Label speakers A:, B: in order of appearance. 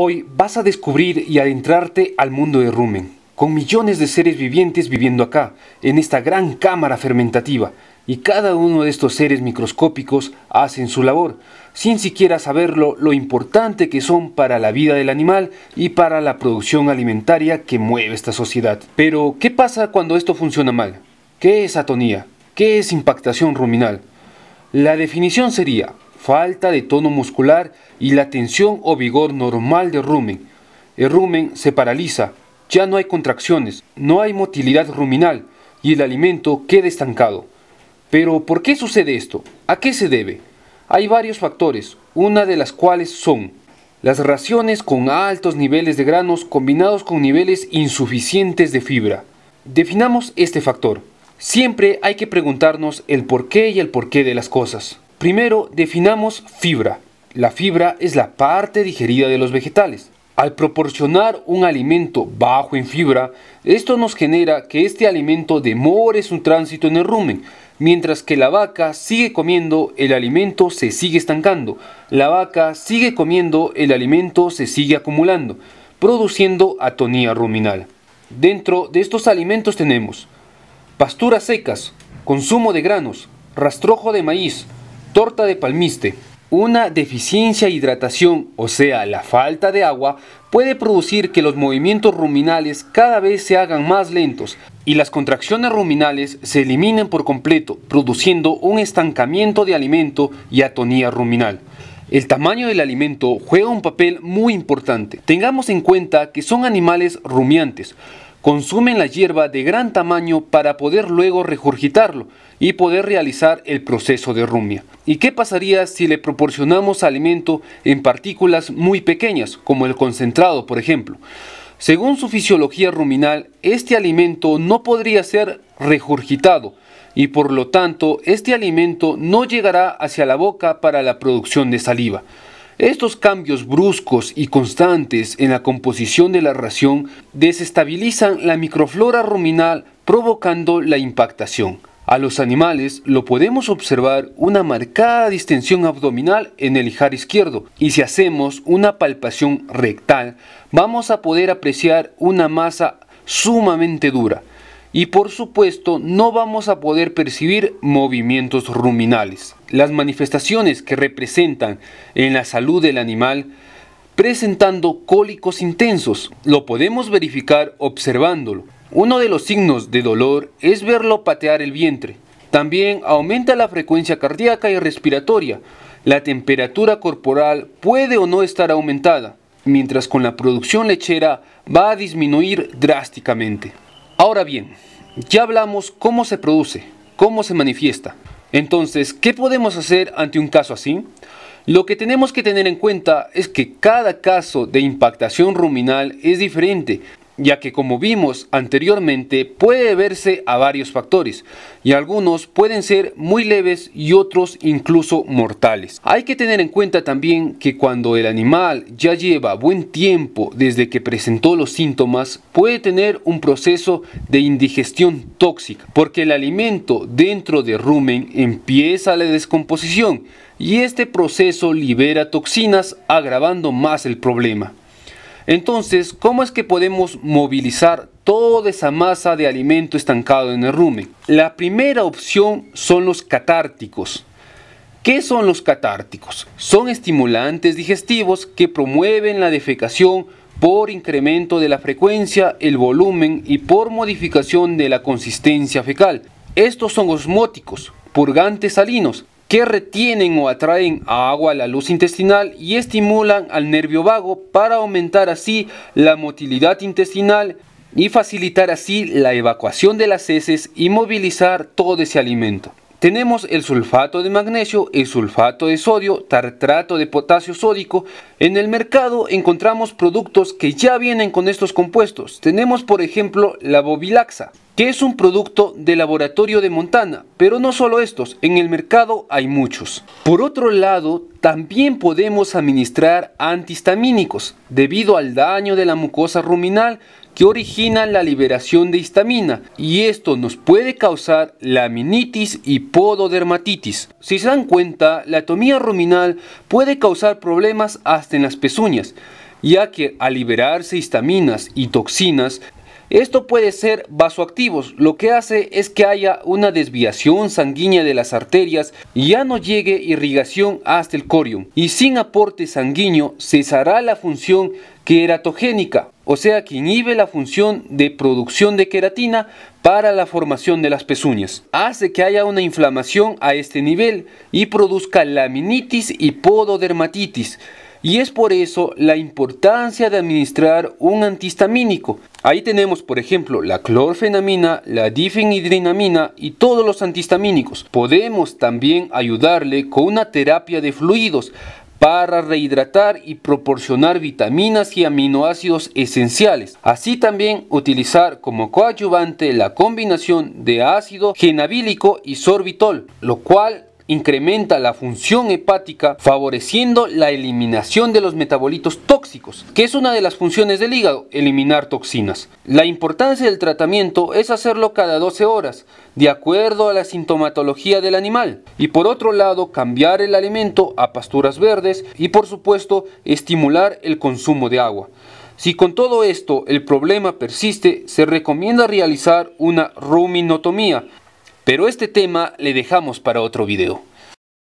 A: Hoy vas a descubrir y adentrarte al mundo de rumen, con millones de seres vivientes viviendo acá, en esta gran cámara fermentativa, y cada uno de estos seres microscópicos hacen su labor, sin siquiera saberlo lo importante que son para la vida del animal y para la producción alimentaria que mueve esta sociedad. Pero, ¿qué pasa cuando esto funciona mal? ¿Qué es atonía? ¿Qué es impactación ruminal? La definición sería falta de tono muscular y la tensión o vigor normal del rumen. El rumen se paraliza, ya no hay contracciones, no hay motilidad ruminal y el alimento queda estancado. Pero ¿por qué sucede esto? ¿A qué se debe? Hay varios factores, una de las cuales son las raciones con altos niveles de granos combinados con niveles insuficientes de fibra. Definamos este factor. Siempre hay que preguntarnos el por qué y el por qué de las cosas. Primero, definamos fibra. La fibra es la parte digerida de los vegetales. Al proporcionar un alimento bajo en fibra, esto nos genera que este alimento demore su tránsito en el rumen. Mientras que la vaca sigue comiendo, el alimento se sigue estancando. La vaca sigue comiendo, el alimento se sigue acumulando, produciendo atonía ruminal. Dentro de estos alimentos tenemos pasturas secas, consumo de granos, rastrojo de maíz, Torta de palmiste. Una deficiencia de hidratación, o sea, la falta de agua, puede producir que los movimientos ruminales cada vez se hagan más lentos y las contracciones ruminales se eliminen por completo, produciendo un estancamiento de alimento y atonía ruminal. El tamaño del alimento juega un papel muy importante. Tengamos en cuenta que son animales rumiantes, Consumen la hierba de gran tamaño para poder luego regurgitarlo y poder realizar el proceso de rumia. ¿Y qué pasaría si le proporcionamos alimento en partículas muy pequeñas, como el concentrado, por ejemplo? Según su fisiología ruminal, este alimento no podría ser regurgitado y por lo tanto este alimento no llegará hacia la boca para la producción de saliva. Estos cambios bruscos y constantes en la composición de la ración desestabilizan la microflora ruminal provocando la impactación. A los animales lo podemos observar una marcada distensión abdominal en el ijar izquierdo y si hacemos una palpación rectal vamos a poder apreciar una masa sumamente dura y por supuesto no vamos a poder percibir movimientos ruminales. Las manifestaciones que representan en la salud del animal presentando cólicos intensos lo podemos verificar observándolo. Uno de los signos de dolor es verlo patear el vientre. También aumenta la frecuencia cardíaca y respiratoria. La temperatura corporal puede o no estar aumentada, mientras con la producción lechera va a disminuir drásticamente. Ahora bien, ya hablamos cómo se produce, cómo se manifiesta. Entonces, ¿qué podemos hacer ante un caso así? Lo que tenemos que tener en cuenta es que cada caso de impactación ruminal es diferente ya que como vimos anteriormente puede verse a varios factores y algunos pueden ser muy leves y otros incluso mortales. Hay que tener en cuenta también que cuando el animal ya lleva buen tiempo desde que presentó los síntomas puede tener un proceso de indigestión tóxica porque el alimento dentro de rumen empieza la descomposición y este proceso libera toxinas agravando más el problema. Entonces, ¿cómo es que podemos movilizar toda esa masa de alimento estancado en el rumen? La primera opción son los catárticos. ¿Qué son los catárticos? Son estimulantes digestivos que promueven la defecación por incremento de la frecuencia, el volumen y por modificación de la consistencia fecal. Estos son osmóticos, purgantes salinos, que retienen o atraen a agua a la luz intestinal y estimulan al nervio vago para aumentar así la motilidad intestinal y facilitar así la evacuación de las heces y movilizar todo ese alimento. Tenemos el sulfato de magnesio, el sulfato de sodio, tartrato de potasio sódico. En el mercado encontramos productos que ya vienen con estos compuestos. Tenemos por ejemplo la bovilaxa, que es un producto de laboratorio de Montana, pero no solo estos, en el mercado hay muchos. Por otro lado, también podemos administrar antihistamínicos. Debido al daño de la mucosa ruminal, que originan la liberación de histamina y esto nos puede causar laminitis y pododermatitis. Si se dan cuenta, la atomía ruminal puede causar problemas hasta en las pezuñas, ya que al liberarse histaminas y toxinas, esto puede ser vasoactivos, lo que hace es que haya una desviación sanguínea de las arterias y ya no llegue irrigación hasta el corium y sin aporte sanguíneo cesará la función queratogénica o sea que inhibe la función de producción de queratina para la formación de las pezuñas. Hace que haya una inflamación a este nivel y produzca laminitis y pododermatitis. Y es por eso la importancia de administrar un antihistamínico. Ahí tenemos, por ejemplo, la clorfenamina, la difenhidrinamina y todos los antihistamínicos. Podemos también ayudarle con una terapia de fluidos para rehidratar y proporcionar vitaminas y aminoácidos esenciales. Así también utilizar como coadyuvante la combinación de ácido genabílico y sorbitol, lo cual incrementa la función hepática favoreciendo la eliminación de los metabolitos tóxicos, que es una de las funciones del hígado, eliminar toxinas. La importancia del tratamiento es hacerlo cada 12 horas, de acuerdo a la sintomatología del animal. Y por otro lado, cambiar el alimento a pasturas verdes y por supuesto estimular el consumo de agua. Si con todo esto el problema persiste, se recomienda realizar una ruminotomía, pero este tema le dejamos para otro video.